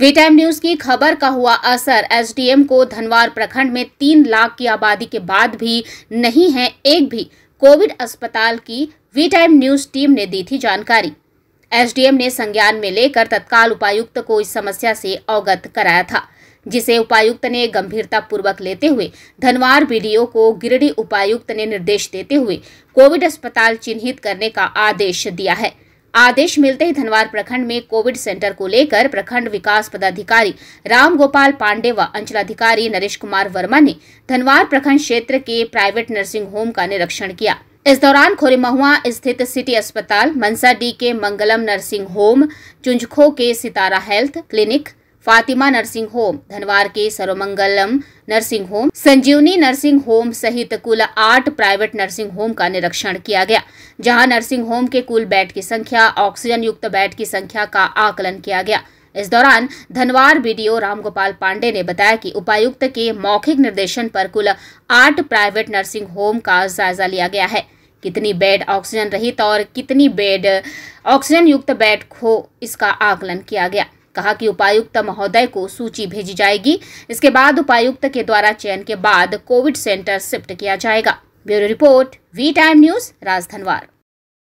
we time news की खबर का हुआ असर एसडीएम को धनवार प्रखंड में तीन लाख की आबादी के बाद भी नहीं है एक भी कोविड अस्पताल की वी टाइम न्यूज टीम ने दी थी जानकारी एसडीएम ने संज्ञान में लेकर तत्काल उपायुक्त को इस समस्या से अवगत कराया था जिसे उपायुक्त ने गंभीरता पूर्वक लेते हुए धनवार वीडियो को गिरडी उपायुक्त ने निर्देश देते हुए कोविड अस्पताल चिन्हित करने का आदेश दिया है आदेश मिलते ही धनवार प्रखंड में कोविड सेंटर को लेकर प्रखंड विकास पदाधिकारी राम गोपाल पांडे व अंचलाधिकारी नरेश कुमार वर्मा ने धनवार प्रखंड क्षेत्र के प्राइवेट नर्सिंग होम का निरीक्षण किया इस दौरान खोरीमहुआ स्थित सिटी अस्पताल मनसा डी के मंगलम नर्सिंग होम चुंजखो के Sitara health clinic Fatima nursing home Dhanwar के Sarvamangalam nursing home Sanjeevani nursing home सहित कुल आठ प्राइवेट नर्सिंग होम का निरीक्षण किया गया जहां नर्सिंग होम के कुल बेड की संख्या ऑक्सीजन युक्त बेड की संख्या का आकलन किया गया इस दौरान धनवार बीडीओ रामगोपाल पांडे ने बताया कि उपायुक्त के मौखिक निर्देशन पर कुल आठ प्राइवेट नर्सिंग होम का जायजा लिया गया है कितनी बेड ऑक्सीजन रहित और कितनी बेड ऑक्सीजन युक्त बेड खो इसका आकलन किया गया कहा कि उपायुक्त महोदय को सूची भेजी जाएगी इसके बाद उपायुक्त के द्वारा चयन के बाद कोविड सेंटर शिफ्ट किया जाएगा bureau report V time news Rajdhanwar